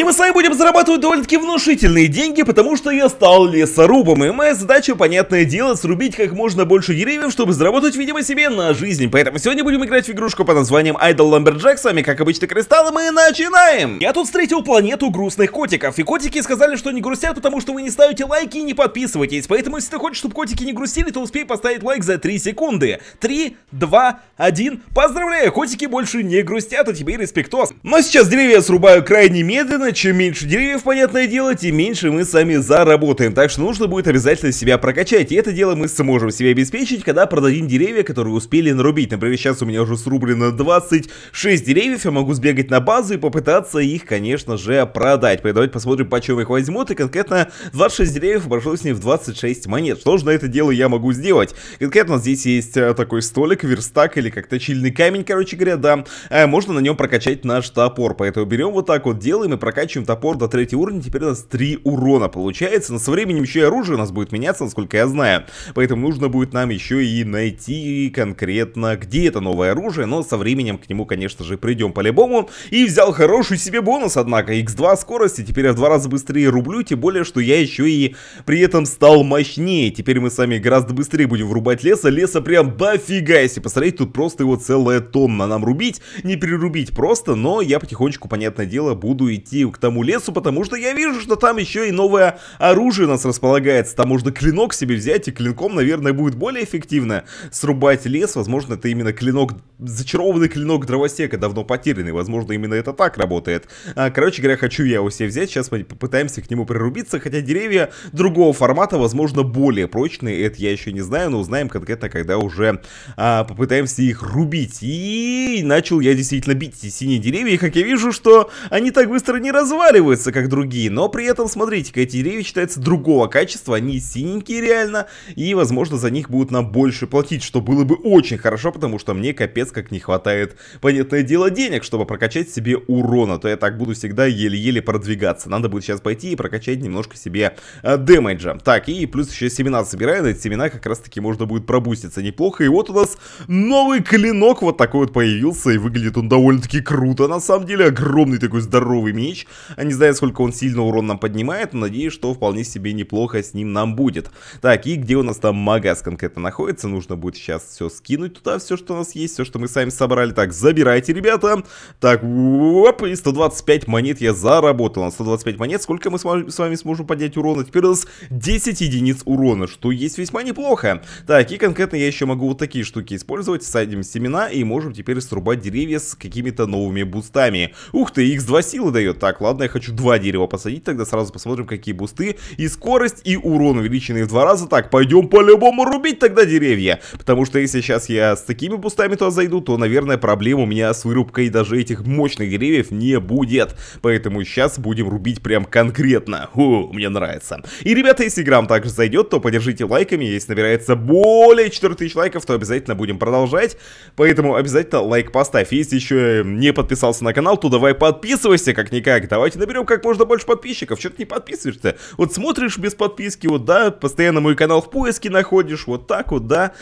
Сегодня мы с вами будем зарабатывать довольно-таки внушительные деньги, потому что я стал лесорубом, и моя задача, понятное дело, срубить как можно больше деревьев, чтобы заработать, видимо, себе на жизнь. Поэтому сегодня будем играть в игрушку под названием Idol Lumberjack, с вами, как обычно, кристаллы мы начинаем! Я тут встретил планету грустных котиков, и котики сказали, что не грустят, потому что вы не ставите лайки и не подписываетесь, поэтому если ты хочешь, чтобы котики не грустили, то успей поставить лайк за 3 секунды. 3, 2, 1, поздравляю, котики больше не грустят, а тебе респектос. Но сейчас деревья срубаю крайне медленно, Естественно, чем меньше деревьев, понятное дело, тем меньше мы сами заработаем. Так что нужно будет обязательно себя прокачать. И это дело мы сможем себе обеспечить, когда продадим деревья, которые успели нарубить. Например, сейчас у меня уже срублено 26 деревьев. Я могу сбегать на базу и попытаться их, конечно же, продать. Давайте посмотрим, почем их возьмут. И конкретно 26 деревьев обошлось мне в 26 монет. Что же на это дело я могу сделать? Конкретно здесь есть э, такой столик, верстак или как точильный камень, короче говоря, да. Э, можно на нем прокачать наш топор. Поэтому берем вот так вот, делаем и прокачиваем прокачиваем топор до третьего уровня, теперь у нас 3 урона получается. Но со временем еще и оружие у нас будет меняться, насколько я знаю. Поэтому нужно будет нам еще и найти конкретно, где это новое оружие. Но со временем к нему, конечно же, придем по-любому. И взял хороший себе бонус, однако. X2 скорости, теперь я в два раза быстрее рублю, тем более, что я еще и при этом стал мощнее. Теперь мы с вами гораздо быстрее будем врубать леса. Леса прям дофига, если посмотреть, тут просто его целая тонна нам рубить. Не перерубить просто, но я потихонечку, понятное дело, буду идти идти к тому лесу, потому что я вижу, что там еще и новое оружие у нас располагается. Там можно клинок себе взять, и клинком, наверное, будет более эффективно срубать лес. Возможно, это именно клинок, зачарованный клинок дровосека, давно потерянный. Возможно, именно это так работает. А, короче говоря, хочу я его себе взять. Сейчас мы попытаемся к нему прирубиться, хотя деревья другого формата, возможно, более прочные. Это я еще не знаю, но узнаем конкретно, когда уже а, попытаемся их рубить. И начал я действительно бить эти синие деревья, и как я вижу, что они так быстро не не разваливаются, как другие, но при этом, смотрите-ка, эти деревья считаются другого качества, они синенькие реально, и, возможно, за них будут нам больше платить, что было бы очень хорошо, потому что мне капец как не хватает, понятное дело, денег, чтобы прокачать себе урона, то я так буду всегда еле-еле продвигаться. Надо будет сейчас пойти и прокачать немножко себе э, дэмэджа. Так, и плюс еще семена собираю, на эти семена как раз-таки можно будет пробуститься неплохо. И вот у нас новый клинок вот такой вот появился, и выглядит он довольно-таки круто, на самом деле. Огромный такой здоровый меч тысяч. Не знаю, сколько он сильно урон нам поднимает, но надеюсь, что вполне себе неплохо с ним нам будет. Так, и где у нас там магаз конкретно находится? Нужно будет сейчас все скинуть туда, все, что у нас есть, все, что мы сами собрали. Так, забирайте, ребята. Так, оп, и 125 монет я заработал. 125 монет сколько мы с вами сможем поднять урона? Теперь у нас 10 единиц урона, что есть весьма неплохо. Так, и конкретно я еще могу вот такие штуки использовать. Садим семена и можем теперь срубать деревья с какими-то новыми бустами. Ух ты, x2 силы дает. Так, так, ладно, я хочу два дерева посадить, тогда сразу посмотрим, какие бусты. И скорость, и урон увеличенные в два раза. Так, пойдем по-любому рубить тогда деревья. Потому что если сейчас я с такими бустами туда зайду, то, наверное, проблем у меня с вырубкой даже этих мощных деревьев не будет. Поэтому сейчас будем рубить прям конкретно. Ху, мне нравится. И, ребята, если грамм также зайдет, то поддержите лайками. Если набирается более 4000 лайков, то обязательно будем продолжать. Поэтому обязательно лайк поставь. Если еще не подписался на канал, то давай подписывайся, как-никак так, давайте наберем как можно больше подписчиков, что ты не подписываешься? Вот смотришь без подписки, вот да, постоянно мой канал в поиске находишь, вот так вот, да.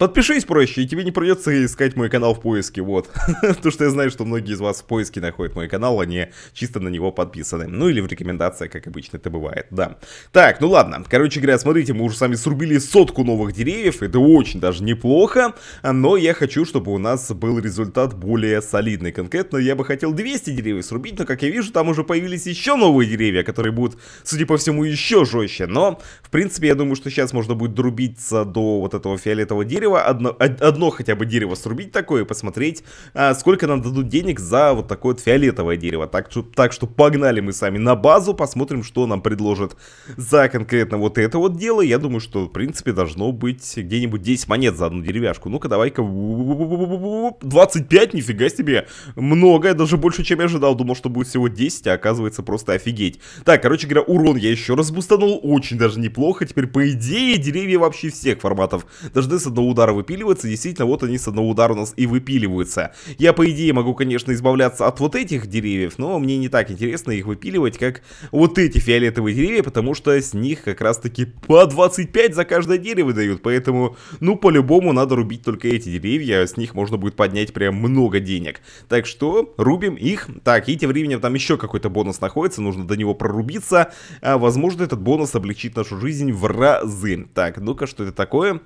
Подпишись проще, и тебе не придется искать мой канал в поиске, вот. то, что я знаю, что многие из вас в поиске находят мой канал, а не чисто на него подписаны. Ну или в рекомендациях, как обычно это бывает, да. Так, ну ладно. Короче говоря, смотрите, мы уже сами срубили сотку новых деревьев, это очень даже неплохо. Но я хочу, чтобы у нас был результат более солидный. Конкретно я бы хотел 200 деревьев срубить, но как я вижу, там уже появились еще новые деревья, которые будут, судя по всему, еще жестче. Но, в принципе, я думаю, что сейчас можно будет друбиться до вот этого фиолетового дерева, дерево, одно, одно хотя бы дерево срубить такое и посмотреть, а, сколько нам дадут денег за вот такое вот фиолетовое дерево. Так, что, так что погнали мы сами на базу, посмотрим, что нам предложат за конкретно вот это вот дело. Я думаю, что, в принципе, должно быть где-нибудь 10 монет за одну деревяшку. Ну-ка, давай-ка... 25, нифига себе! Много, даже больше, чем я ожидал. Думал, что будет всего 10, а оказывается просто офигеть. Так, короче говоря, урон я еще раз бустанул. Очень даже неплохо. Теперь, по идее, деревья вообще всех форматов должны с одного удара удара выпиливается, действительно, вот они с одного удара у нас и выпиливаются. Я, по идее, могу, конечно, избавляться от вот этих деревьев, но мне не так интересно их выпиливать, как вот эти фиолетовые деревья, потому что с них как раз-таки по 25 за каждое дерево дают, поэтому, ну, по-любому надо рубить только эти деревья, с них можно будет поднять прям много денег. Так что, рубим их. Так, и тем временем там еще какой-то бонус находится, нужно до него прорубиться, а возможно этот бонус облегчит нашу жизнь в разы. Так, ну-ка, что это такое?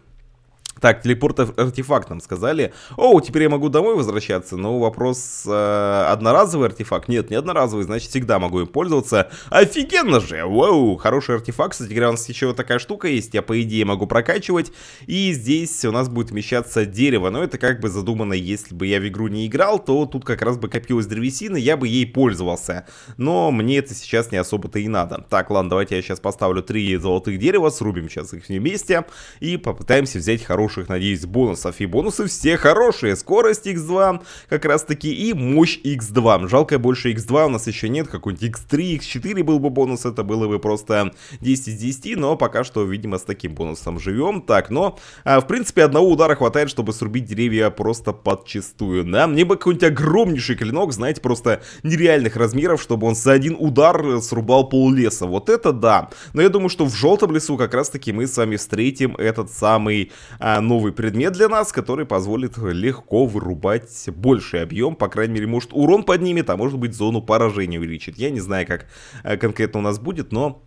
Так, телепорт артефакт нам сказали. О, теперь я могу домой возвращаться. Но вопрос, э, одноразовый артефакт? Нет, не одноразовый, значит всегда могу им пользоваться. Офигенно же! Вау, хороший артефакт. Кстати говоря, у нас еще такая штука есть. Я, по идее, могу прокачивать. И здесь у нас будет вмещаться дерево. Но это как бы задумано, если бы я в игру не играл, то тут как раз бы копилась древесина, я бы ей пользовался. Но мне это сейчас не особо-то и надо. Так, ладно, давайте я сейчас поставлю три золотых дерева, срубим сейчас их вместе и попытаемся взять хороший хороших, надеюсь, бонусов. И бонусы все хорошие. Скорость X2 как раз таки и мощь X2. Жалко, больше X2 у нас еще нет. Какой-нибудь X3, X4 был бы бонус. Это было бы просто 10 из 10. Но пока что, видимо, с таким бонусом живем. Так, но, а, в принципе, одного удара хватает, чтобы срубить деревья просто подчистую. Да, мне бы какой-нибудь огромнейший клинок, знаете, просто нереальных размеров, чтобы он за один удар срубал пол леса. Вот это да. Но я думаю, что в желтом лесу как раз таки мы с вами встретим этот самый... А, новый предмет для нас, который позволит легко вырубать больший объем, по крайней мере, может урон поднимет, а может быть зону поражения увеличит. Я не знаю, как э, конкретно у нас будет, но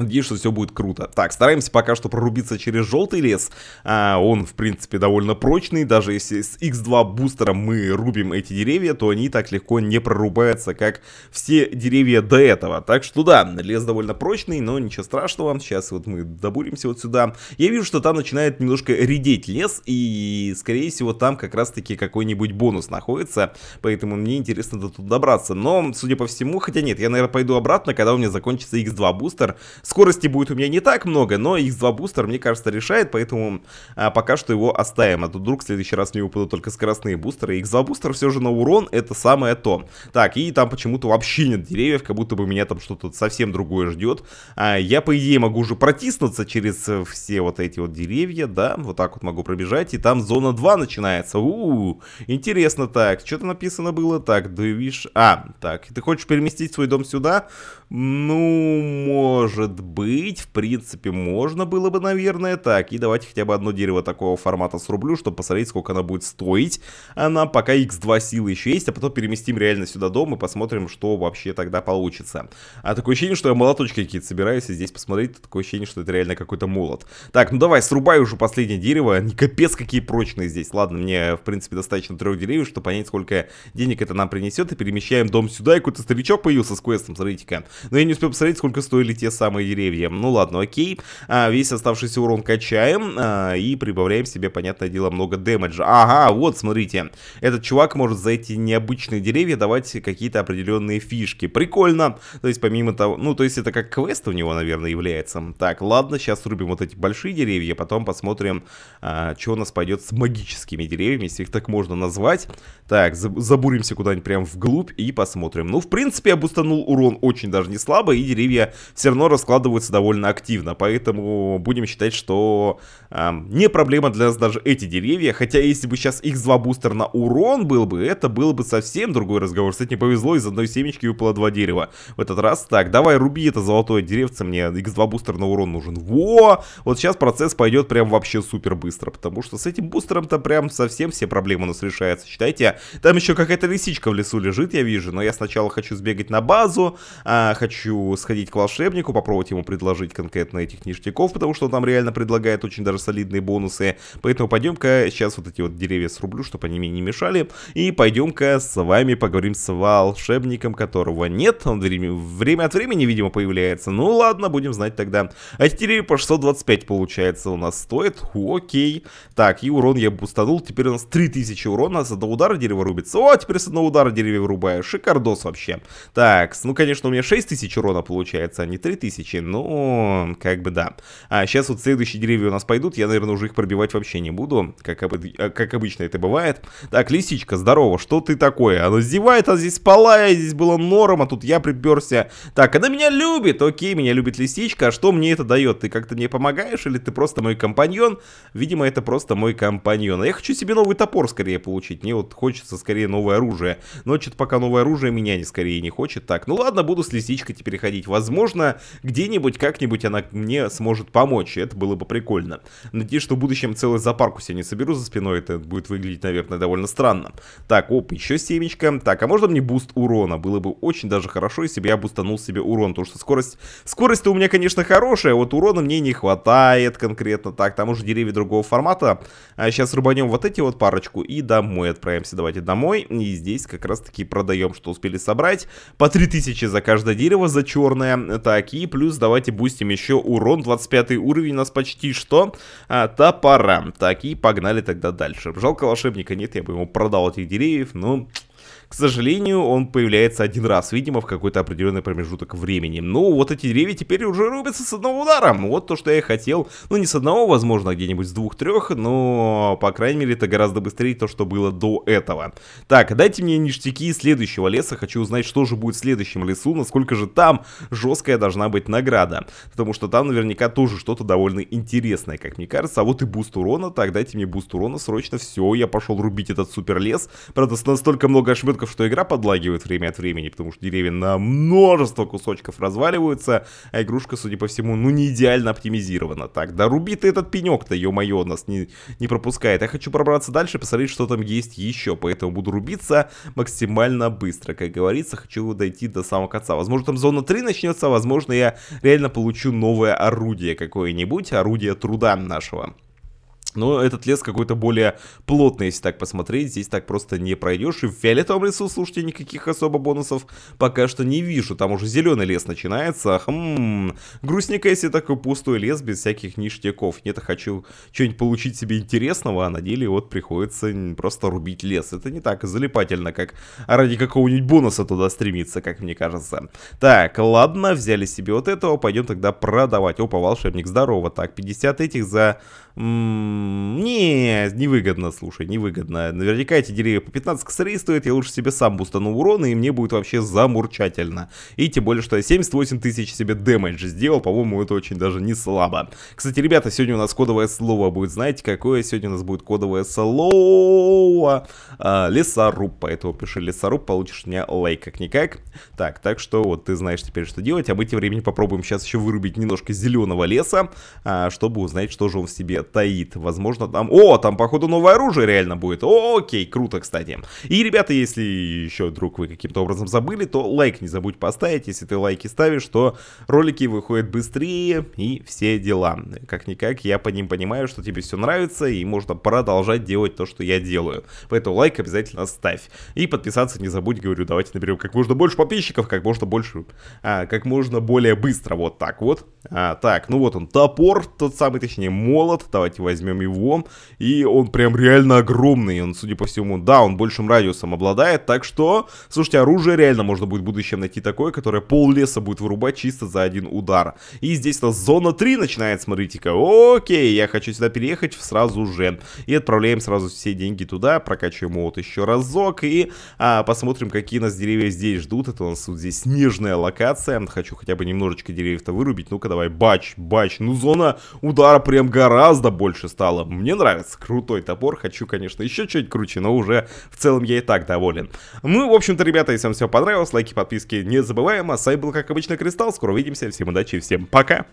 Надеюсь, что все будет круто. Так, стараемся пока что прорубиться через желтый лес. А, он, в принципе, довольно прочный. Даже если с X2 бустером мы рубим эти деревья, то они так легко не прорубаются, как все деревья до этого. Так что да, лес довольно прочный, но ничего страшного. Сейчас вот мы добуримся вот сюда. Я вижу, что там начинает немножко редеть лес, и, скорее всего, там как раз-таки какой-нибудь бонус находится. Поэтому мне интересно до тут добраться. Но, судя по всему, хотя нет, я, наверное, пойду обратно, когда у меня закончится X2 бустер Скорости будет у меня не так много, но X2 бустер, мне кажется, решает, поэтому а, пока что его оставим. А то вдруг в следующий раз мне выпадут только скоростные бустеры. X2 бустер все же на урон это самое то. Так, и там почему-то вообще нет деревьев, как будто бы меня там что-то совсем другое ждет. А, я, по идее, могу уже протиснуться через э, все вот эти вот деревья, да, вот так вот могу пробежать, и там зона 2 начинается. Ууу, интересно так, что то написано было? Так, да видишь... А, так, ты хочешь переместить свой дом сюда? Ну, может быть, в принципе, можно было бы, наверное, так. И давайте хотя бы одно дерево такого формата срублю, чтобы посмотреть, сколько она будет стоить. Она а пока x2 силы еще есть, а потом переместим реально сюда дом и посмотрим, что вообще тогда получится. А такое ощущение, что я молоточки какие-то собираюсь и здесь посмотреть, такое ощущение, что это реально какой-то молот. Так, ну давай, срубаю уже последнее дерево. Они капец какие прочные здесь. Ладно, мне, в принципе, достаточно трех деревьев, чтобы понять, сколько денег это нам принесет. И перемещаем дом сюда. И какой-то старичок появился с квестом, смотрите-ка. Но я не успел посмотреть, сколько стоили те самые деревья. Ну ладно, окей. А, весь оставшийся урон качаем а, и прибавляем себе, понятное дело, много дэмэджа. Ага, вот, смотрите. Этот чувак может за эти необычные деревья давать какие-то определенные фишки. Прикольно. То есть помимо того... Ну, то есть это как квест у него, наверное, является. Так, ладно, сейчас рубим вот эти большие деревья, потом посмотрим, а, что у нас пойдет с магическими деревьями, если их так можно назвать. Так, забуримся куда-нибудь прям вглубь и посмотрим. Ну, в принципе, я бустанул урон очень даже не слабо, и деревья все равно равно раскладываются довольно активно, поэтому будем считать, что э, не проблема для нас даже эти деревья, хотя если бы сейчас их 2 бустер на урон был бы, это было бы совсем другой разговор. Кстати, не повезло, из одной семечки выпало два дерева. В этот раз так, давай руби это золотое деревце, мне X2 бустер на урон нужен. Во! Вот сейчас процесс пойдет прям вообще супер быстро, потому что с этим бустером-то прям совсем все проблемы у нас решаются. Считайте, там еще какая-то лисичка в лесу лежит, я вижу, но я сначала хочу сбегать на базу, а, хочу сходить к волшебнику, ништяку, попробовать ему предложить конкретно этих ништяков, потому что он там реально предлагает очень даже солидные бонусы. Поэтому пойдем-ка сейчас вот эти вот деревья срублю, чтобы они мне не мешали. И пойдем-ка с вами поговорим с волшебником, которого нет. Он время от времени, видимо, появляется. Ну ладно, будем знать тогда. А деревья по 625 получается у нас стоит. Окей. Так, и урон я бустанул. Теперь у нас 3000 урона. С одного удара дерево рубится. О, теперь с одного удара дерево вырубаю. Шикардос вообще. Так, ну конечно у меня 6000 урона получается, а не 3000. 2000, но как бы да. А сейчас вот следующие деревья у нас пойдут, я, наверное, уже их пробивать вообще не буду, как, об... Э, как обычно это бывает. Так, лисичка, здорово, что ты такое? Она зевает, а здесь спала, я здесь была норм, а тут я приперся. Так, она меня любит, окей, меня любит лисичка, а что мне это дает? Ты как-то мне помогаешь или ты просто мой компаньон? Видимо, это просто мой компаньон. А я хочу себе новый топор скорее получить, мне вот хочется скорее новое оружие. Но что-то пока новое оружие меня не скорее не хочет. Так, ну ладно, буду с лисичкой теперь ходить. Возможно, где-нибудь, как-нибудь она мне сможет помочь, и это было бы прикольно. Надеюсь, что в будущем целый зоопарк у себя не соберу за спиной, это будет выглядеть, наверное, довольно странно. Так, оп, еще семечко. Так, а можно мне буст урона? Было бы очень даже хорошо, если бы я бустанул себе урон, потому что скорость... Скорость-то у меня, конечно, хорошая, вот урона мне не хватает конкретно. Так, там уже деревья другого формата. А сейчас рубанем вот эти вот парочку и домой отправимся. Давайте домой. И здесь как раз-таки продаем, что успели собрать. По 3000 за каждое дерево, за черное. Так, и и плюс давайте бустим еще урон. 25 уровень у нас почти что. А, топора. Так, и погнали тогда дальше. Жалко волшебника нет, я бы ему продал этих деревьев, но... Ну, к сожалению, он появляется один раз, видимо, в какой-то определенный промежуток времени. Ну, вот эти деревья теперь уже рубятся с одного удара. Вот то, что я и хотел. Ну, не с одного, возможно, а где-нибудь с двух-трех, но, по крайней мере, это гораздо быстрее то, что было до этого. Так, дайте мне ништяки следующего леса. Хочу узнать, что же будет в следующем лесу, насколько же там жесткая должна быть награда. Потому что там наверняка тоже что-то довольно интересное, как мне кажется. А вот и буст урона. Так, дайте мне буст урона срочно. Все, я пошел рубить этот супер лес. Правда, настолько много ошметков настолько, что игра подлагивает время от времени, потому что деревья на множество кусочков разваливаются, а игрушка, судя по всему, ну не идеально оптимизирована. Так, да руби ты этот пенек-то, ё-моё, нас не, не пропускает. Я хочу пробраться дальше, посмотреть, что там есть еще, поэтому буду рубиться максимально быстро. Как говорится, хочу дойти до самого конца. Возможно, там зона 3 начнется, возможно, я реально получу новое орудие какое-нибудь, орудие труда нашего. Но этот лес какой-то более плотный, если так посмотреть. Здесь так просто не пройдешь. И в фиолетовом лесу, слушайте, никаких особо бонусов пока что не вижу. Там уже зеленый лес начинается. Хм, грустненько, если такой пустой лес без всяких ништяков. Нет, хочу что-нибудь получить себе интересного, а на деле вот приходится просто рубить лес. Это не так залипательно, как ради какого-нибудь бонуса туда стремиться, как мне кажется. Так, ладно, взяли себе вот этого. Пойдем тогда продавать. Опа, волшебник, здорово. Так, 50 этих за... М не, невыгодно, слушай, невыгодно. Наверняка эти деревья по 15 косарей стоят, я лучше себе сам бустану урона, и мне будет вообще замурчательно. И тем более, что я 78 тысяч себе дэмэджа сделал, по-моему, это очень даже не слабо. Кстати, ребята, сегодня у нас кодовое слово будет, знаете, какое сегодня у нас будет кодовое слово? А, лесоруб, поэтому пиши лесоруб, получишь мне меня лайк как-никак. Так, так что вот ты знаешь теперь, что делать, а мы тем временем попробуем сейчас еще вырубить немножко зеленого леса, а, чтобы узнать, что же он в себе таит в возможно там... О, там походу новое оружие реально будет. О, окей, круто, кстати. И, ребята, если еще вдруг вы каким-то образом забыли, то лайк не забудь поставить. Если ты лайки ставишь, то ролики выходят быстрее и все дела. Как-никак, я по ним понимаю, что тебе все нравится и можно продолжать делать то, что я делаю. Поэтому лайк обязательно ставь. И подписаться не забудь, говорю, давайте наберем как можно больше подписчиков, как можно больше... А, как можно более быстро, вот так вот. А, так, ну вот он, топор, тот самый, точнее, молот. Давайте возьмем размером его, и он прям реально огромный, он, судя по всему, да, он большим радиусом обладает, так что, слушайте, оружие реально можно будет в будущем найти такое, которое пол леса будет вырубать чисто за один удар. И здесь у нас зона 3 начинает, смотрите-ка, окей, я хочу сюда переехать сразу же, и отправляем сразу все деньги туда, прокачиваем вот еще разок, и а, посмотрим, какие нас деревья здесь ждут, это у нас вот здесь снежная локация, хочу хотя бы немножечко деревьев-то вырубить, ну-ка давай, бач, бач, ну зона удара прям гораздо больше стала стало. Мне нравится, крутой топор, хочу, конечно, еще чуть круче, но уже в целом я и так доволен. Ну, в общем-то, ребята, если вам все понравилось, лайки, подписки не забываем, а с вами был, как обычно, Кристалл, скоро увидимся, всем удачи всем пока!